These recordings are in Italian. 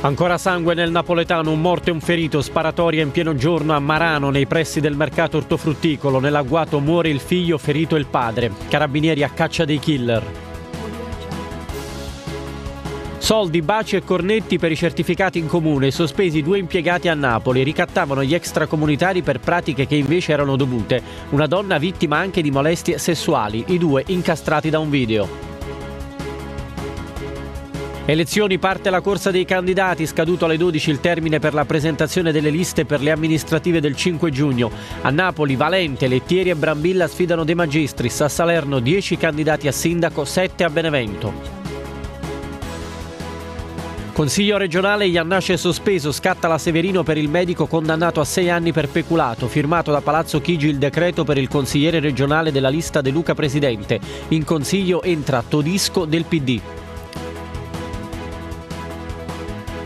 Ancora sangue nel napoletano, un morto e un ferito, sparatoria in pieno giorno a Marano, nei pressi del mercato ortofrutticolo. Nell'agguato muore il figlio, ferito il padre. Carabinieri a caccia dei killer. Soldi, baci e cornetti per i certificati in comune, sospesi due impiegati a Napoli, ricattavano gli extracomunitari per pratiche che invece erano dovute. Una donna vittima anche di molestie sessuali, i due incastrati da un video. Elezioni parte la corsa dei candidati, scaduto alle 12 il termine per la presentazione delle liste per le amministrative del 5 giugno. A Napoli, Valente, Lettieri e Brambilla sfidano De Magistris, a Salerno 10 candidati a sindaco, 7 a Benevento. Consiglio regionale Iannace sospeso, scatta la Severino per il medico condannato a sei anni per peculato, firmato da Palazzo Chigi il decreto per il consigliere regionale della lista De Luca Presidente. In consiglio entra Todisco del PD.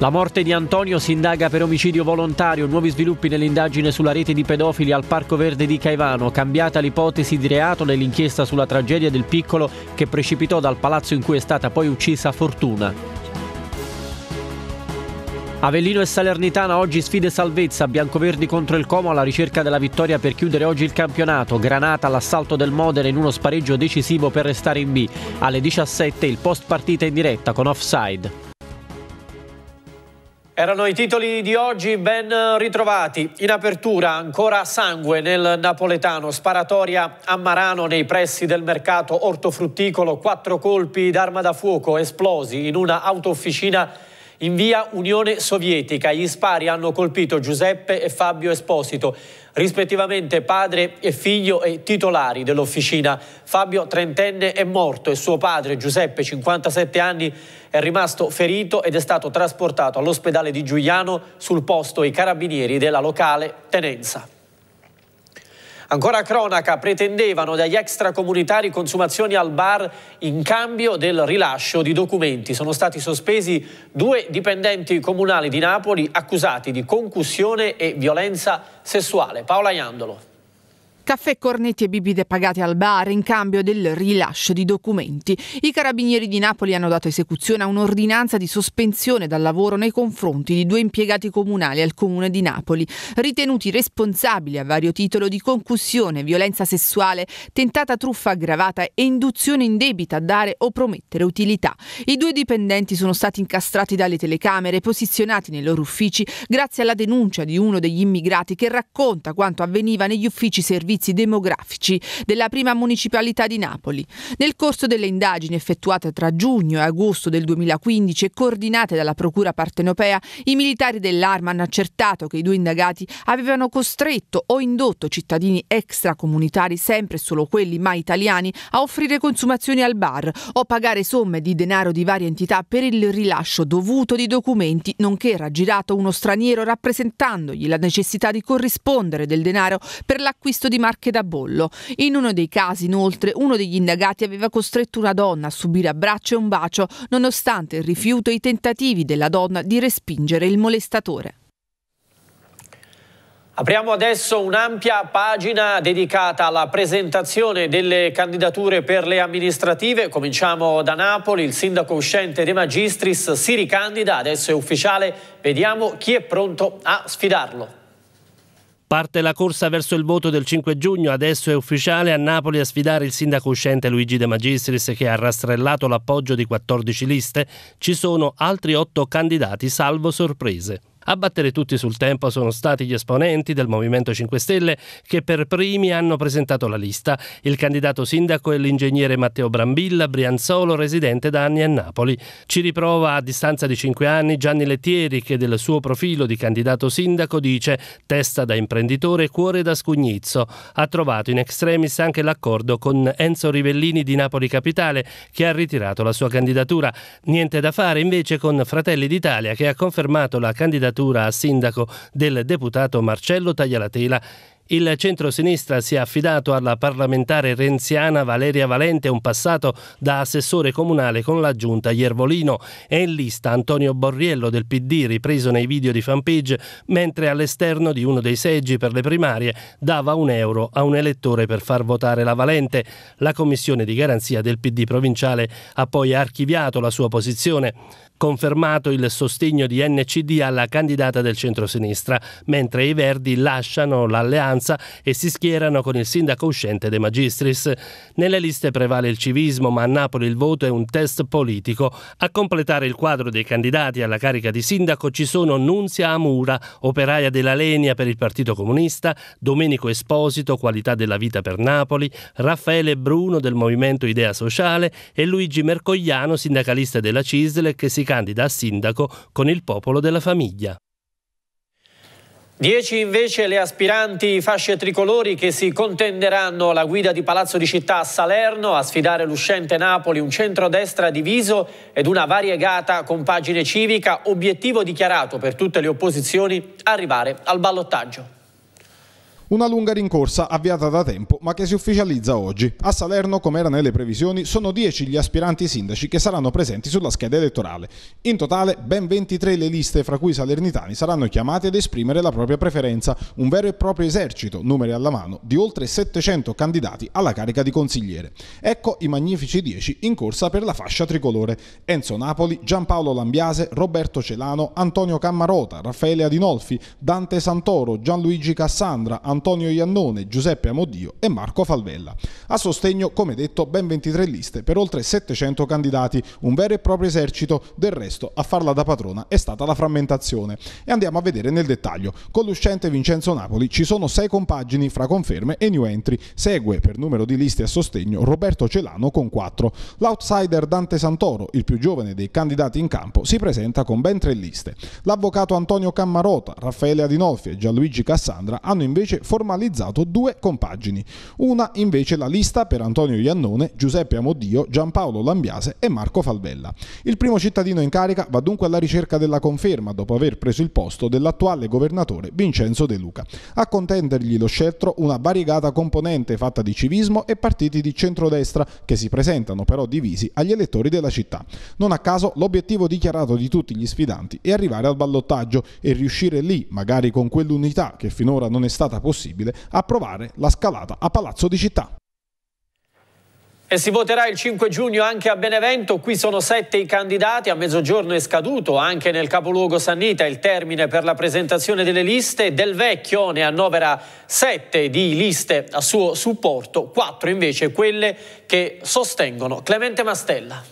La morte di Antonio si indaga per omicidio volontario, nuovi sviluppi nell'indagine sulla rete di pedofili al Parco Verde di Caivano, cambiata l'ipotesi di reato nell'inchiesta sulla tragedia del piccolo che precipitò dal palazzo in cui è stata poi uccisa Fortuna. Avellino e Salernitana oggi sfide salvezza, biancoverdi contro il Como alla ricerca della vittoria per chiudere oggi il campionato, Granata all'assalto del Modena in uno spareggio decisivo per restare in B. Alle 17 il post partita in diretta con Offside. Erano i titoli di oggi ben ritrovati. In apertura ancora sangue nel napoletano, sparatoria a Marano nei pressi del mercato ortofrutticolo, quattro colpi d'arma da fuoco esplosi in una autofficina in via Unione Sovietica gli spari hanno colpito Giuseppe e Fabio Esposito, rispettivamente padre e figlio e titolari dell'officina. Fabio, trentenne, è morto e suo padre Giuseppe, 57 anni, è rimasto ferito ed è stato trasportato all'ospedale di Giuliano sul posto i carabinieri della locale tenenza. Ancora cronaca, pretendevano dagli extracomunitari consumazioni al bar in cambio del rilascio di documenti. Sono stati sospesi due dipendenti comunali di Napoli accusati di concussione e violenza sessuale. Paola Iandolo. Caffè, cornetti e bibite pagate al bar in cambio del rilascio di documenti. I carabinieri di Napoli hanno dato esecuzione a un'ordinanza di sospensione dal lavoro nei confronti di due impiegati comunali al comune di Napoli, ritenuti responsabili a vario titolo di concussione, violenza sessuale, tentata truffa aggravata e induzione indebita a dare o promettere utilità. I due dipendenti sono stati incastrati dalle telecamere e posizionati nei loro uffici grazie alla denuncia di uno degli immigrati che racconta quanto avveniva negli uffici servizi servizi demografici della prima municipalità di Napoli. Nel corso delle indagini effettuate tra giugno e agosto del 2015 e coordinate dalla Procura partenopea, i militari dell'Arma hanno accertato che i due indagati avevano costretto o indotto cittadini extracomunitari, sempre solo quelli mai italiani, a offrire consumazioni al bar o pagare somme di denaro di varie entità per il rilascio dovuto di documenti, nonché raggirato uno straniero rappresentandogli la necessità di corrispondere del denaro per l'acquisto di marche da bollo. In uno dei casi, inoltre, uno degli indagati aveva costretto una donna a subire abbraccio e un bacio, nonostante il rifiuto e i tentativi della donna di respingere il molestatore. Apriamo adesso un'ampia pagina dedicata alla presentazione delle candidature per le amministrative. Cominciamo da Napoli, il sindaco uscente De Magistris si ricandida, adesso è ufficiale, vediamo chi è pronto a sfidarlo. Parte la corsa verso il voto del 5 giugno, adesso è ufficiale a Napoli a sfidare il sindaco uscente Luigi De Magistris che ha rastrellato l'appoggio di 14 liste. Ci sono altri 8 candidati salvo sorprese. A battere tutti sul tempo sono stati gli esponenti del Movimento 5 Stelle che per primi hanno presentato la lista. Il candidato sindaco è l'ingegnere Matteo Brambilla, brianzolo residente da anni a Napoli. Ci riprova a distanza di 5 anni Gianni Lettieri che del suo profilo di candidato sindaco dice testa da imprenditore, cuore da scugnizzo. Ha trovato in extremis anche l'accordo con Enzo Rivellini di Napoli Capitale che ha ritirato la sua candidatura. Niente da fare invece con Fratelli d'Italia che ha confermato la candidatura candidatura a sindaco del deputato Marcello Taglialatela il centro-sinistra si è affidato alla parlamentare renziana Valeria Valente, un passato da assessore comunale con la giunta Iervolino. È in lista Antonio Borriello del PD, ripreso nei video di fanpage, mentre all'esterno di uno dei seggi per le primarie dava un euro a un elettore per far votare la Valente. La commissione di garanzia del PD provinciale ha poi archiviato la sua posizione confermato il sostegno di NCD alla candidata del centrosinistra, mentre i Verdi lasciano l'alleanza e si schierano con il sindaco uscente De Magistris. Nelle liste prevale il civismo, ma a Napoli il voto è un test politico. A completare il quadro dei candidati alla carica di sindaco ci sono Nunzia Amura, operaia della Lenia per il Partito Comunista, Domenico Esposito, qualità della vita per Napoli, Raffaele Bruno del Movimento Idea Sociale e Luigi Mercogliano, sindacalista della CISL che si candida a sindaco con il popolo della famiglia. Dieci invece le aspiranti fasce tricolori che si contenderanno la guida di Palazzo di Città a Salerno a sfidare l'uscente Napoli, un centrodestra diviso ed una variegata compagine civica, obiettivo dichiarato per tutte le opposizioni, arrivare al ballottaggio. Una lunga rincorsa avviata da tempo ma che si ufficializza oggi. A Salerno, come era nelle previsioni, sono 10 gli aspiranti sindaci che saranno presenti sulla scheda elettorale. In totale ben 23 le liste fra cui i salernitani saranno chiamati ad esprimere la propria preferenza, un vero e proprio esercito, numeri alla mano, di oltre 700 candidati alla carica di consigliere. Ecco i magnifici 10 in corsa per la fascia tricolore. Enzo Napoli, Giampaolo Lambiase, Roberto Celano, Antonio Cammarota, Raffaele Adinolfi, Dante Santoro, Gianluigi Cassandra, Antonio Antonio Iannone, Giuseppe Amodio e Marco Falvella. A sostegno, come detto, ben 23 liste per oltre 700 candidati, un vero e proprio esercito, del resto a farla da padrona è stata la frammentazione. E andiamo a vedere nel dettaglio. Con l'uscente Vincenzo Napoli ci sono sei compagini fra conferme e new entry. Segue per numero di liste a sostegno Roberto Celano con 4. L'outsider Dante Santoro, il più giovane dei candidati in campo, si presenta con ben tre liste. L'avvocato Antonio Cammarota, Raffaele Adinolfi e Gianluigi Cassandra hanno invece formalizzato due compagini, una invece la lista per Antonio Iannone, Giuseppe Amodio, Giampaolo Lambiase e Marco Falvella. Il primo cittadino in carica va dunque alla ricerca della conferma dopo aver preso il posto dell'attuale governatore Vincenzo De Luca. A contendergli lo scettro una variegata componente fatta di civismo e partiti di centrodestra che si presentano però divisi agli elettori della città. Non a caso l'obiettivo dichiarato di tutti gli sfidanti è arrivare al ballottaggio e riuscire lì, magari con quell'unità che finora non è stata possibile, possibile approvare la scalata a Palazzo di Città. E si voterà il 5 giugno anche a Benevento, qui sono sette i candidati, a mezzogiorno è scaduto anche nel capoluogo Sannita il termine per la presentazione delle liste, Del Vecchio ne annovera sette di liste a suo supporto, quattro invece quelle che sostengono Clemente Mastella.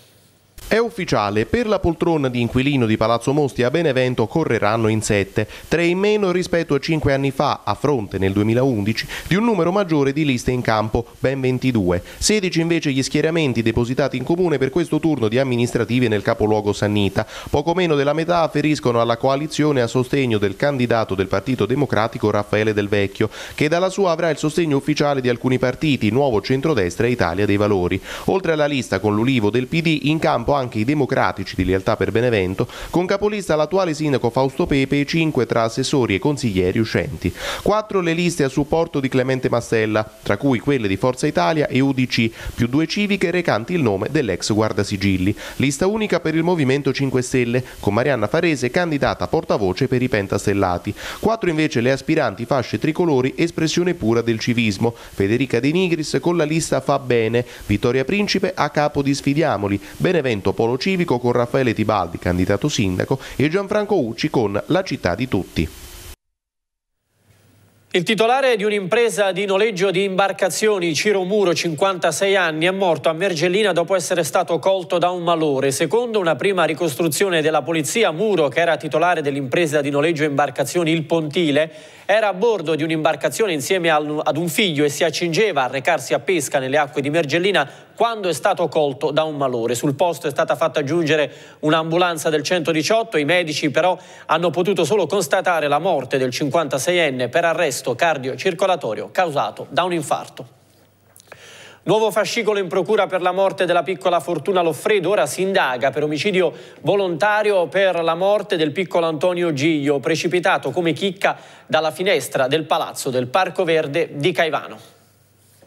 È ufficiale, per la poltrona di inquilino di Palazzo Mosti a Benevento correranno in sette, tre in meno rispetto a cinque anni fa, a fronte nel 2011 di un numero maggiore di liste in campo, ben 22. 16 invece gli schieramenti depositati in comune per questo turno di amministrative nel capoluogo Sannita. Poco meno della metà afferiscono alla coalizione a sostegno del candidato del Partito Democratico Raffaele Del Vecchio, che dalla sua avrà il sostegno ufficiale di alcuni partiti, Nuovo Centrodestra e Italia dei Valori. Oltre alla lista con l'Ulivo del PD, in campo campo anche i democratici di Lealtà per Benevento, con capolista l'attuale sindaco Fausto Pepe e 5 tra assessori e consiglieri uscenti. 4 le liste a supporto di Clemente Mastella, tra cui quelle di Forza Italia e UDC, più due civiche recanti il nome dell'ex guardasigilli. Lista unica per il Movimento 5 Stelle, con Marianna Farese candidata portavoce per i pentastellati. 4 invece le aspiranti fasce tricolori, espressione pura del civismo. Federica De Nigris con la lista Fa Bene, Vittoria Principe a capo di Sfidiamoli, Benevento Movimento Polo Civico con Raffaele Tibaldi, candidato sindaco, e Gianfranco Ucci con La città di tutti. Il titolare di un'impresa di noleggio di imbarcazioni, Ciro Muro, 56 anni, è morto a Mergellina dopo essere stato colto da un malore. Secondo una prima ricostruzione della polizia, Muro, che era titolare dell'impresa di noleggio imbarcazioni Il Pontile, era a bordo di un'imbarcazione insieme ad un figlio e si accingeva a recarsi a pesca nelle acque di Mergellina quando è stato colto da un malore. Sul posto è stata fatta giungere un'ambulanza del 118, i medici però hanno potuto solo constatare la morte del 56enne per arresto cardiocircolatorio causato da un infarto. Nuovo fascicolo in procura per la morte della piccola Fortuna Loffredo, ora si indaga per omicidio volontario per la morte del piccolo Antonio Giglio, precipitato come chicca dalla finestra del palazzo del Parco Verde di Caivano.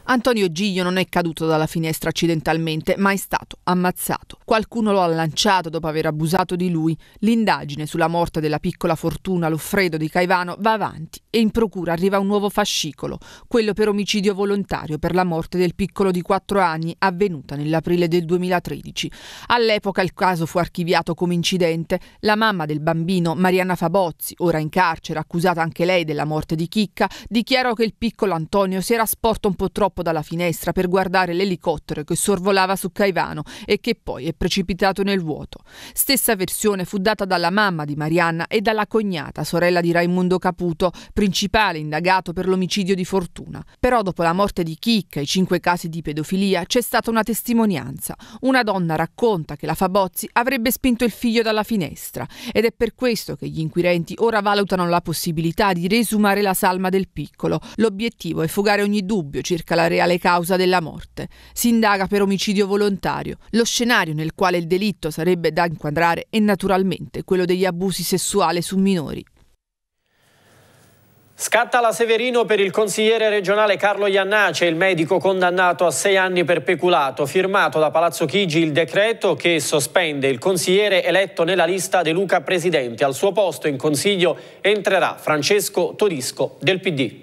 Antonio Giglio non è caduto dalla finestra accidentalmente, ma è stato ammazzato. Qualcuno lo ha lanciato dopo aver abusato di lui. L'indagine sulla morte della piccola Fortuna Loffredo di Caivano va avanti e in procura arriva un nuovo fascicolo, quello per omicidio volontario per la morte del piccolo di 4 anni avvenuta nell'aprile del 2013. All'epoca il caso fu archiviato come incidente. La mamma del bambino, Marianna Fabozzi, ora in carcere, accusata anche lei della morte di Chicca, dichiarò che il piccolo Antonio si era sporto un po' troppo troppo dalla finestra per guardare l'elicottero che sorvolava su Caivano e che poi è precipitato nel vuoto. Stessa versione fu data dalla mamma di Marianna e dalla cognata, sorella di Raimondo Caputo, principale indagato per l'omicidio di Fortuna. Però dopo la morte di Chicca e i cinque casi di pedofilia c'è stata una testimonianza. Una donna racconta che la Fabozzi avrebbe spinto il figlio dalla finestra ed è per questo che gli inquirenti ora valutano la possibilità di resumare la salma del piccolo. L'obiettivo è fugare ogni dubbio circa la la reale causa della morte. Si indaga per omicidio volontario. Lo scenario nel quale il delitto sarebbe da inquadrare è naturalmente quello degli abusi sessuali su minori. Scatta la Severino per il consigliere regionale Carlo Iannace, il medico condannato a sei anni per peculato, firmato da Palazzo Chigi il decreto che sospende il consigliere eletto nella lista De Luca Presidente. Al suo posto in consiglio entrerà Francesco Torisco del PD.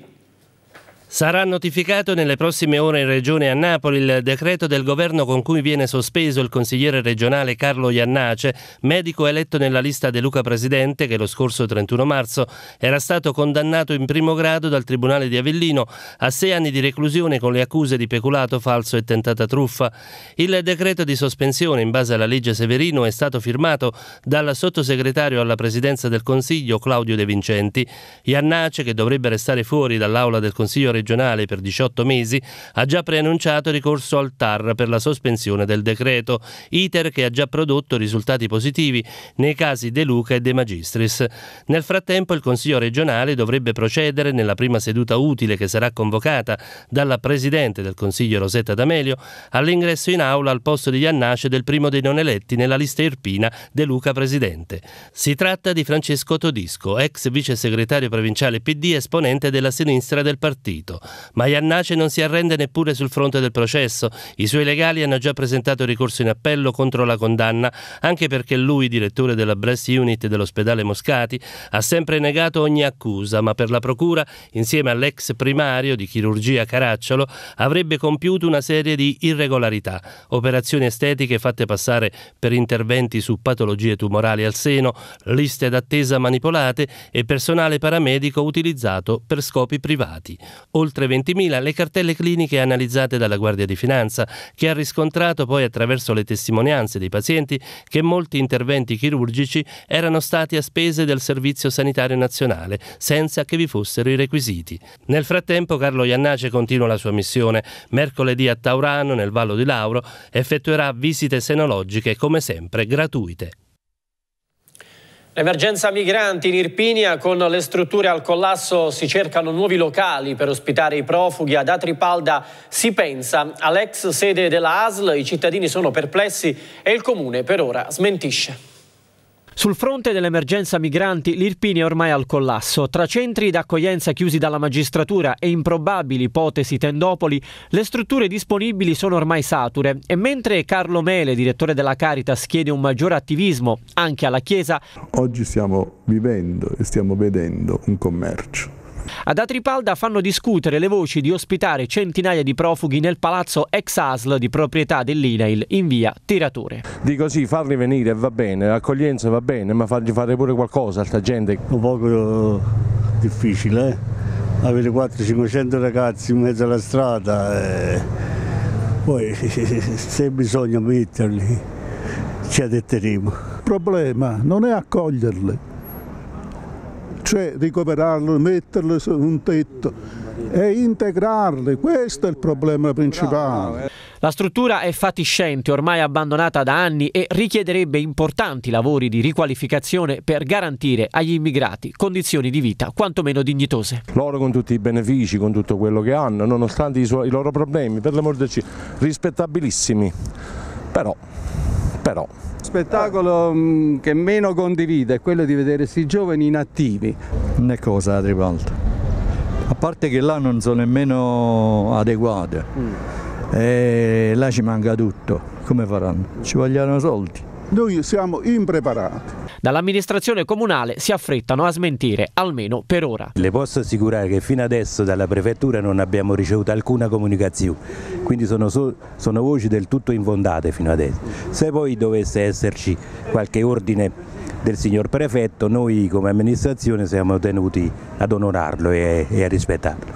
Sarà notificato nelle prossime ore in Regione a Napoli il decreto del governo con cui viene sospeso il consigliere regionale Carlo Iannace, medico eletto nella lista De Luca Presidente che lo scorso 31 marzo era stato condannato in primo grado dal Tribunale di Avellino a sei anni di reclusione con le accuse di peculato falso e tentata truffa. Il decreto di sospensione in base alla legge Severino è stato firmato dal sottosegretario alla Presidenza del Consiglio Claudio De Vincenti. Iannace, che dovrebbe restare fuori dall'aula del Consiglio regionale, regionale per 18 mesi, ha già preannunciato ricorso al TAR per la sospensione del decreto, iter che ha già prodotto risultati positivi nei casi De Luca e De Magistris. Nel frattempo il Consiglio regionale dovrebbe procedere nella prima seduta utile che sarà convocata dalla Presidente del Consiglio Rosetta D'Amelio all'ingresso in aula al posto di Iannace del primo dei non eletti nella lista irpina De Luca Presidente. Si tratta di Francesco Todisco, ex vice segretario provinciale PD esponente della sinistra del partito diritto. Ma Iannace non si arrende neppure sul fronte del processo. I suoi legali hanno già presentato ricorso in appello contro la condanna, anche perché lui, direttore della Breast Unit dell'ospedale Moscati, ha sempre negato ogni accusa, ma per la procura, insieme all'ex primario di chirurgia Caracciolo, avrebbe compiuto una serie di irregolarità, operazioni estetiche fatte passare per interventi su patologie tumorali al seno, liste d'attesa manipolate e personale paramedico utilizzato per scopi privati oltre 20.000 le cartelle cliniche analizzate dalla Guardia di Finanza, che ha riscontrato poi attraverso le testimonianze dei pazienti che molti interventi chirurgici erano stati a spese del Servizio Sanitario Nazionale, senza che vi fossero i requisiti. Nel frattempo Carlo Iannace continua la sua missione. Mercoledì a Taurano, nel Vallo di Lauro, effettuerà visite senologiche come sempre gratuite. Emergenza migranti in Irpinia, con le strutture al collasso si cercano nuovi locali per ospitare i profughi. Ad Atripalda si pensa all'ex sede della ASL, i cittadini sono perplessi e il comune per ora smentisce. Sul fronte dell'emergenza migranti, l'Irpini è ormai al collasso. Tra centri d'accoglienza chiusi dalla magistratura e improbabili ipotesi tendopoli, le strutture disponibili sono ormai sature e mentre Carlo Mele, direttore della Caritas, chiede un maggior attivismo anche alla Chiesa, oggi stiamo vivendo e stiamo vedendo un commercio ad Atripalda fanno discutere le voci di ospitare centinaia di profughi nel palazzo ex ASL di proprietà dell'INAIL in via Tiratore. Dico sì, farli venire va bene, l'accoglienza va bene, ma fargli fare pure qualcosa a sta gente. Un po' eh, difficile, eh? avere 400-500 ragazzi in mezzo alla strada, eh? poi se bisogna metterli ci adatteremo. Il problema non è accoglierli, cioè ricoverarle, metterle su un tetto e integrarle, questo è il problema principale. La struttura è fatiscente, ormai abbandonata da anni e richiederebbe importanti lavori di riqualificazione per garantire agli immigrati condizioni di vita quantomeno dignitose. Loro con tutti i benefici, con tutto quello che hanno, nonostante i, suoi, i loro problemi, per l'amor del cielo, rispettabilissimi, però però. Spettacolo mm, che meno condivido è quello di vedere questi giovani inattivi. Né cosa rivolta. A parte che là non sono nemmeno adeguate. Mm. E là ci manca tutto. Come faranno? Ci vogliono soldi. Noi siamo impreparati dall'amministrazione comunale si affrettano a smentire, almeno per ora. Le posso assicurare che fino adesso dalla prefettura non abbiamo ricevuto alcuna comunicazione, quindi sono, so, sono voci del tutto infondate fino adesso. Se poi dovesse esserci qualche ordine del signor prefetto, noi come amministrazione siamo tenuti ad onorarlo e, a rispettarlo.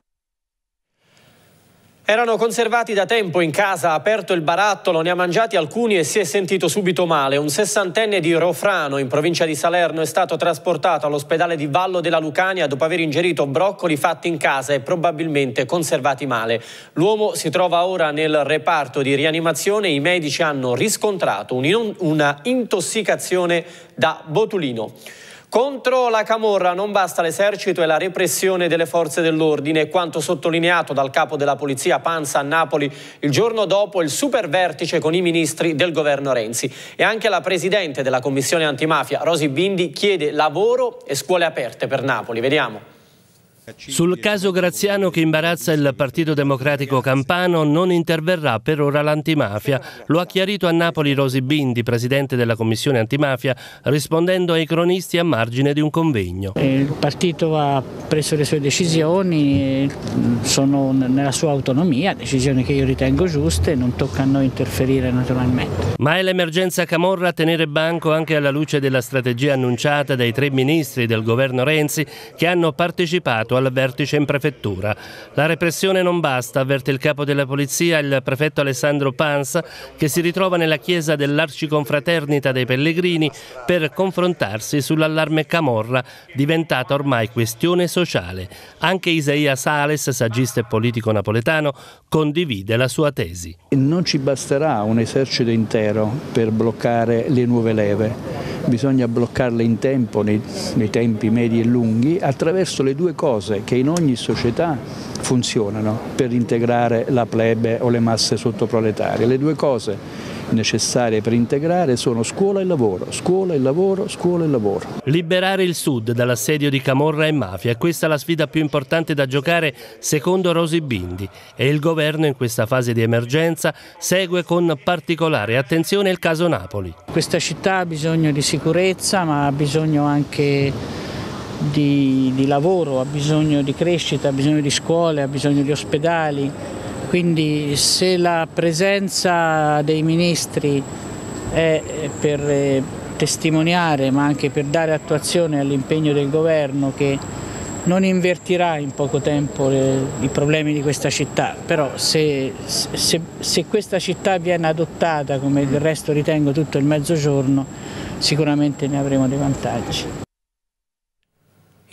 Erano conservati da tempo in casa, ha aperto il barattolo, ne ha mangiati alcuni e si è sentito subito male. Un sessantenne di Rofrano, in provincia di Salerno, è stato trasportato all'ospedale di Vallo della Lucania dopo aver ingerito broccoli fatti in casa e probabilmente conservati male. L'uomo si trova ora nel reparto di rianimazione e i medici hanno riscontrato un'intossicazione da botulino. Contro la Camorra non basta l'esercito e la repressione delle forze dell'ordine, quanto sottolineato dal capo della polizia Panza a Napoli il giorno dopo il super vertice con i ministri del governo Renzi. E anche la presidente della commissione antimafia, Rosi Bindi, chiede lavoro e scuole aperte per Napoli. Vediamo. Sul caso Graziano che imbarazza il Partito Democratico Campano non interverrà per ora l'antimafia, lo ha chiarito a Napoli Rosi Bindi, presidente della Commissione antimafia, rispondendo ai cronisti a margine di un convegno. Il partito ha preso le sue decisioni, sono nella sua autonomia, decisioni che io ritengo giuste, non tocca a noi interferire naturalmente. Ma è l'emergenza Camorra a tenere banco anche alla luce della strategia annunciata dai tre ministri del governo Renzi che hanno partecipato mandato al vertice in prefettura. La repressione non basta, avverte il capo della polizia, il prefetto Alessandro Panza, che si ritrova nella chiesa dell'Arciconfraternita dei Pellegrini per confrontarsi sull'allarme Camorra, diventata ormai questione sociale. Anche Isaia Sales, saggista e politico napoletano, condivide la sua tesi. Non ci basterà un esercito intero per bloccare le nuove leve bisogna bloccarle in tempo, nei, nei tempi medi e lunghi, attraverso le due cose che in ogni società funzionano per integrare la plebe o le masse sottoproletarie. Le due cose necessarie per integrare sono scuola e lavoro, scuola e lavoro, scuola e lavoro. Liberare il Sud dall'assedio di Camorra e mafia, questa è la sfida più importante da giocare secondo Rosi Bindi e il governo in questa fase di emergenza segue con particolare attenzione il caso Napoli. Questa città ha bisogno di sicurezza ma ha bisogno anche di, di, lavoro, ha bisogno di crescita, ha bisogno di scuole, ha bisogno di ospedali, quindi se la presenza dei ministri è per eh, testimoniare ma anche per dare attuazione all'impegno del governo che non invertirà in poco tempo le, eh, i problemi di questa città, però se, se, se questa città viene adottata come del resto ritengo tutto il mezzogiorno sicuramente ne avremo dei vantaggi.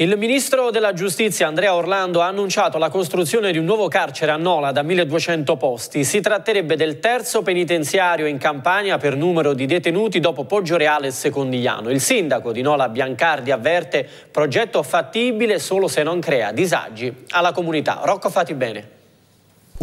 Il ministro della giustizia Andrea Orlando ha annunciato la costruzione di un nuovo carcere a Nola da 1200 posti. Si tratterebbe del terzo penitenziario in Campania per numero di detenuti dopo Poggioreale e Secondigliano. Il sindaco di Nola Biancardi avverte progetto fattibile solo se non crea disagi alla comunità. Rocco bene.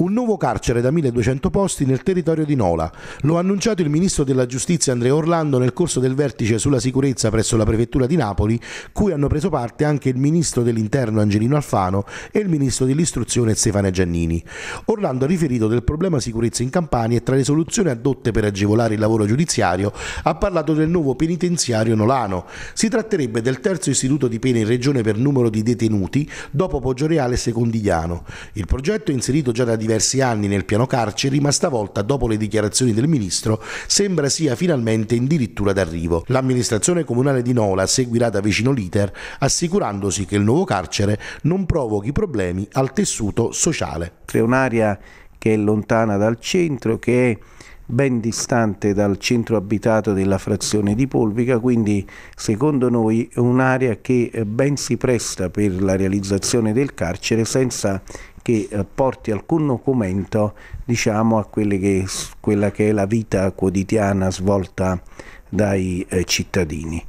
Un nuovo carcere da 1200 posti nel territorio di Nola. Lo ha annunciato il ministro della giustizia Andrea Orlando nel corso del vertice sulla sicurezza presso la prefettura di Napoli, cui hanno preso parte anche il ministro dell'interno Angelino Alfano e il ministro dell'istruzione Stefano Giannini. Orlando ha riferito del problema sicurezza in Campania e tra le soluzioni adotte per agevolare il lavoro giudiziario ha parlato del nuovo penitenziario nolano. Si tratterebbe del terzo istituto di pena in regione per numero di detenuti dopo Poggioreale e Secondigliano. Il progetto è inserito già da diversi diversi anni nel piano carceri, ma stavolta, dopo le dichiarazioni del ministro, sembra sia finalmente in dirittura d'arrivo. L'amministrazione comunale di Nola seguirà da vicino l'iter, assicurandosi che il nuovo carcere non provochi problemi al tessuto sociale. È un'area che è lontana dal centro, che è ben distante dal centro abitato della frazione di Polvica, quindi secondo noi è un'area che ben si presta per la realizzazione del carcere senza che eh, porti alcun documento diciamo, a che, quella che è la vita quotidiana svolta dai eh, cittadini.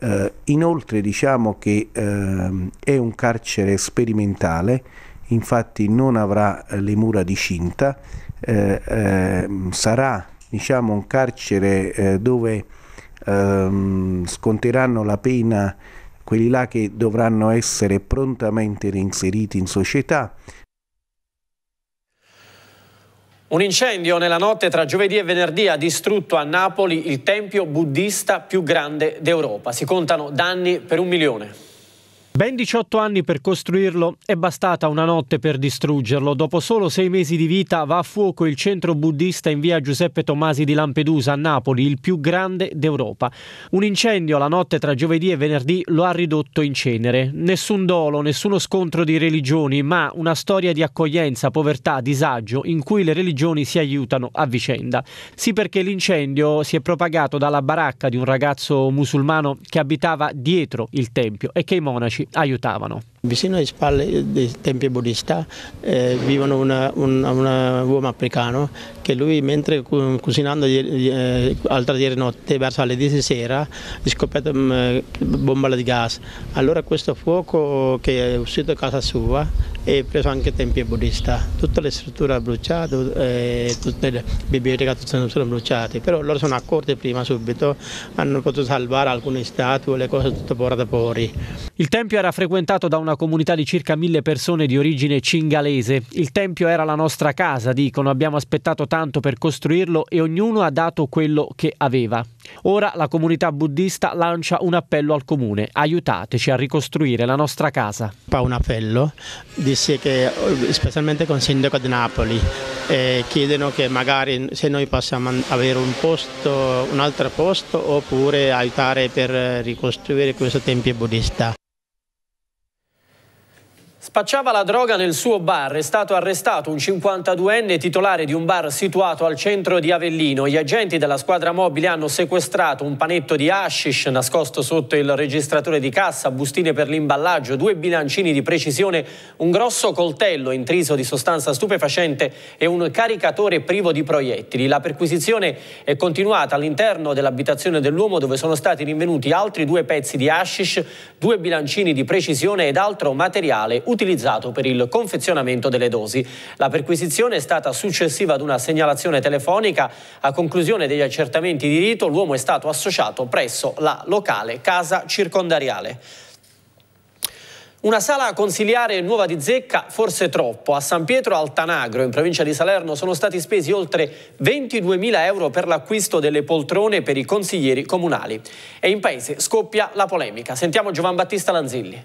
Eh, inoltre diciamo che eh, è un carcere sperimentale, infatti non avrà eh, le mura di cinta, eh, ehm, sarà diciamo, un carcere dove ehm, sconteranno la pena quelli là che dovranno essere prontamente reinseriti in società, un incendio nella notte tra giovedì e venerdì ha distrutto a Napoli il tempio buddista più grande d'Europa. Si contano danni per un milione. Ben 18 anni per costruirlo, è bastata una notte per distruggerlo. Dopo solo sei mesi di vita va a fuoco il centro buddista in via Giuseppe Tomasi di Lampedusa a Napoli, il più grande d'Europa. Un incendio la notte tra giovedì e venerdì lo ha ridotto in cenere. Nessun dolo, nessuno scontro di religioni, ma una storia di accoglienza, povertà, disagio in cui le religioni si aiutano a vicenda. Sì perché l'incendio si è propagato dalla baracca di un ragazzo musulmano che abitava dietro il tempio e che i monaci aiutavano. Vicino alle spalle dei tempi buddista eh, vivono una, un, una uomo africano che lui mentre cucinando l'altra eh, ieri notte verso le 10 di sera ha scoperto una mm, bomba di gas. Allora questo fuoco che è uscito da casa sua è preso anche tempi buddista. Tutte le strutture bruciate, eh, tutte le biblioteche tutte sono bruciate, però loro sono accorti prima subito, hanno potuto salvare alcune statue, le cose tutte portate fuori. Il tempio era frequentato da un una comunità di circa mille persone di origine cingalese. Il tempio era la nostra casa, dicono, abbiamo aspettato tanto per costruirlo e ognuno ha dato quello che aveva. Ora la comunità buddista lancia un appello al comune, aiutateci a ricostruire la nostra casa. Fa un appello, disse che specialmente con il sindaco di Napoli, eh, chiedono che magari se noi possiamo avere un posto, un altro posto oppure aiutare per ricostruire questo tempio buddista. Spacciava la droga nel suo bar, è stato arrestato un 52enne titolare di un bar situato al centro di Avellino. Gli agenti della squadra mobile hanno sequestrato un panetto di hashish nascosto sotto il registratore di cassa, bustine per l'imballaggio, due bilancini di precisione, un grosso coltello intriso di sostanza stupefacente e un caricatore privo di proiettili. La perquisizione è continuata all'interno dell'abitazione dell'uomo dove sono stati rinvenuti altri due pezzi di hashish, due bilancini di precisione ed altro materiale utilizzato utilizzato per il confezionamento delle dosi. La perquisizione è stata successiva ad una segnalazione telefonica. A conclusione degli accertamenti di rito, l'uomo è stato associato presso la locale casa circondariale. Una sala consiliare nuova di zecca, forse troppo. A San Pietro Altanagro, in provincia di Salerno, sono stati spesi oltre 22.000 euro per l'acquisto delle poltrone per i consiglieri comunali. E in paese scoppia la polemica. Sentiamo Giovan Battista Lanzilli.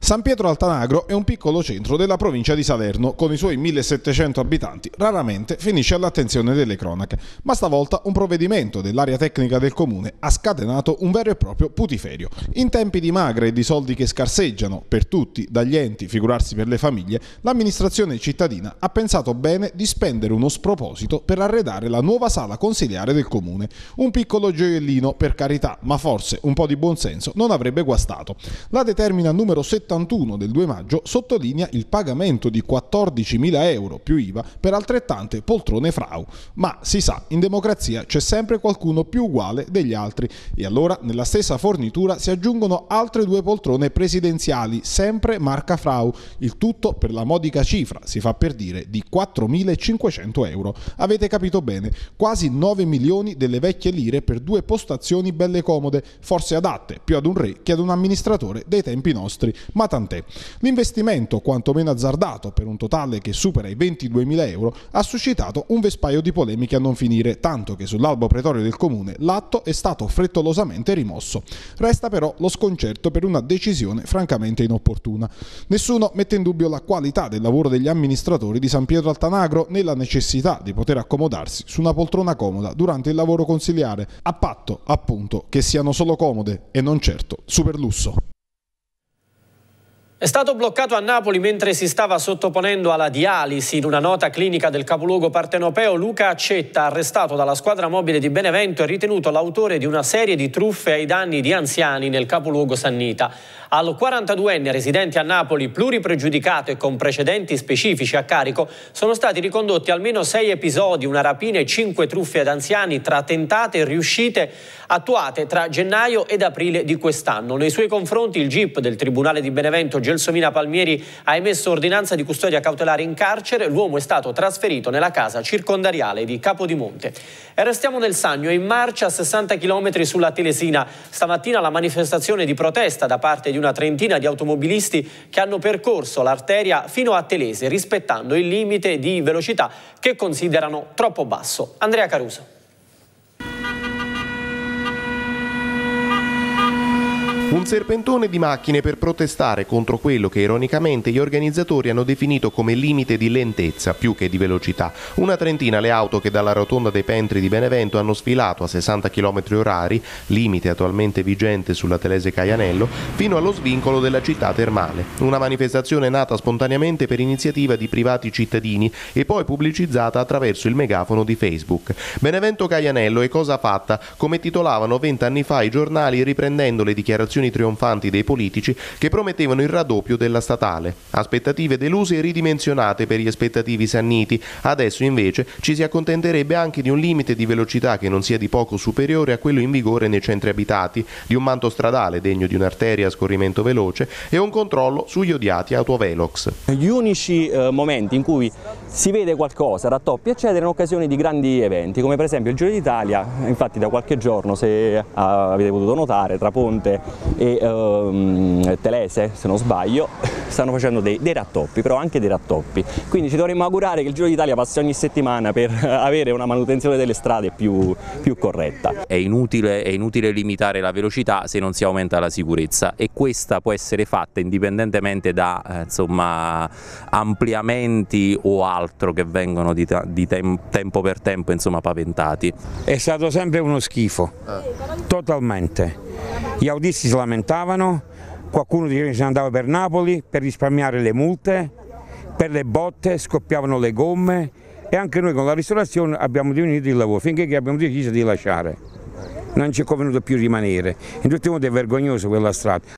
San Pietro Altanagro è un piccolo centro della provincia di Salerno, con i suoi 1700 abitanti, raramente finisce all'attenzione delle cronache, ma stavolta un provvedimento dell'area tecnica del comune ha scatenato un vero e proprio putiferio. In tempi di magre e di soldi che scarseggiano, per tutti, dagli enti, figurarsi per le famiglie, l'amministrazione cittadina ha pensato bene di spendere uno sproposito per arredare la nuova sala consiliare del comune. Un piccolo gioiellino, per carità, ma forse un po' di buonsenso non avrebbe guastato. La determina numero 70 71 del 2 maggio sottolinea il pagamento di 14.000 euro più IVA per altrettante poltrone frau. Ma si sa, in democrazia c'è sempre qualcuno più uguale degli altri e allora nella stessa fornitura si aggiungono altre due poltrone presidenziali, sempre marca frau, il tutto per la modica cifra, si fa per dire, di 4.500 euro. Avete capito bene, quasi 9 milioni delle vecchie lire per due postazioni belle comode, forse adatte più ad un re che ad un amministratore dei tempi nostri, ma tant'è. L'investimento, quantomeno azzardato, per un totale che supera i 22.000 euro, ha suscitato un vespaio di polemiche a non finire, tanto che sull'albo pretorio del comune l'atto è stato frettolosamente rimosso. Resta però lo sconcerto per una decisione francamente inopportuna. Nessuno mette in dubbio la qualità del lavoro degli amministratori di San Pietro Altanagro né la necessità di poter accomodarsi su una poltrona comoda durante il lavoro consiliare, a patto appunto che siano solo comode e non certo superlusso. È stato bloccato a Napoli mentre si stava sottoponendo alla dialisi in una nota clinica del capoluogo partenopeo Luca Accetta, arrestato dalla squadra mobile di Benevento e ritenuto l'autore di una serie di truffe ai danni di anziani nel capoluogo Sannita. Al 42enne residente a Napoli pluripregiudicato e con precedenti specifici a carico sono stati ricondotti almeno sei episodi, una rapina e cinque truffe ad anziani tra tentate e riuscite attuate tra gennaio ed aprile di quest'anno. Nei suoi confronti il GIP del Tribunale di Benevento Gelsomina Palmieri ha emesso ordinanza di custodia cautelare in carcere. L'uomo è stato trasferito nella casa circondariale di Capodimonte. E restiamo nel Sagno, in marcia a 60 km sulla Telesina. Stamattina la manifestazione di protesta da parte di una trentina di automobilisti che hanno percorso l'arteria fino a Telese, rispettando il limite di velocità che considerano troppo basso. Andrea Caruso. Un serpentone di macchine per protestare contro quello che ironicamente gli organizzatori hanno definito come limite di lentezza più che di velocità. Una trentina le auto che dalla rotonda dei Pentri di Benevento hanno sfilato a 60 km orari, limite attualmente vigente sulla Telese Caianello, fino allo svincolo della città termale. Una manifestazione nata spontaneamente per iniziativa di privati cittadini e poi pubblicizzata attraverso il megafono di Facebook. Benevento Caianello è cosa fatta, come titolavano vent'anni fa i giornali riprendendo le dichiarazioni dichiarazioni trionfanti dei politici che promettevano il raddoppio della statale. Aspettative deluse e ridimensionate per gli aspettativi sanniti, adesso invece ci si accontenterebbe anche di un limite di velocità che non sia di poco superiore a quello in vigore nei centri abitati, di un manto stradale degno di un'arteria a scorrimento veloce e un controllo sugli odiati autovelox. Gli unici eh, momenti in cui si vede qualcosa, rattoppi eccetera, in occasione di grandi eventi, come per esempio il Giro d'Italia, infatti da qualche giorno, se ah, avete potuto notare, tra Ponte e ehm, Telese, se non sbaglio, stanno facendo dei, dei, rattoppi, però anche dei rattoppi. Quindi ci dovremmo augurare che il Giro d'Italia passi ogni settimana per avere una manutenzione delle strade più, più corretta. È inutile, è inutile limitare la velocità se non si aumenta la sicurezza e questa può essere fatta indipendentemente da eh, insomma, ampliamenti o altro che vengono di, di tem tempo per tempo insomma, paventati. È stato sempre uno schifo, eh. totalmente. Gli autisti si lamentano lamentavano, qualcuno diceva che se ne andava per Napoli per risparmiare le multe, per le botte, scoppiavano le gomme e anche noi con la ristorazione abbiamo diminuito il lavoro finché abbiamo deciso di lasciare. Non ci è convenuto più rimanere, in tutti i modi è vergognoso quella strada.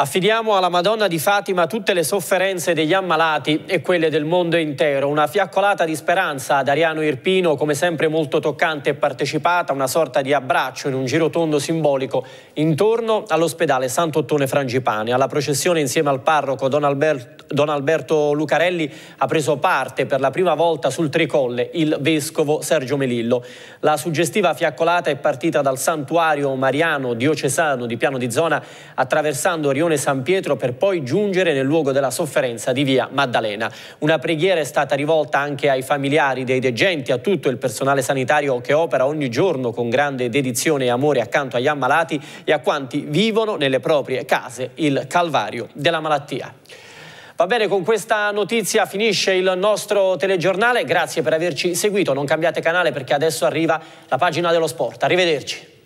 Affidiamo alla Madonna di Fatima tutte le sofferenze degli ammalati e quelle del mondo intero. Una fiaccolata di speranza ad Ariano Irpino, come sempre molto toccante e partecipata, una sorta di abbraccio in un girotondo simbolico intorno all'ospedale Sant'Ottone Frangipane. Alla processione insieme al parroco Don, Albert, Don Alberto Lucarelli ha preso parte per la prima volta sul tricolle il vescovo Sergio Melillo. La suggestiva fiaccolata è partita dal santuario mariano diocesano di Piano di Zona attraversando Rione Simeone San Pietro per poi giungere nel luogo della sofferenza di via Maddalena. Una preghiera è stata rivolta anche ai familiari dei degenti, a tutto il personale sanitario che opera ogni giorno con grande dedizione e amore accanto agli ammalati e a quanti vivono nelle proprie case il calvario della malattia. Va bene, con questa notizia finisce il nostro telegiornale. Grazie per averci seguito. Non cambiate canale perché adesso arriva la pagina dello sport. Arrivederci.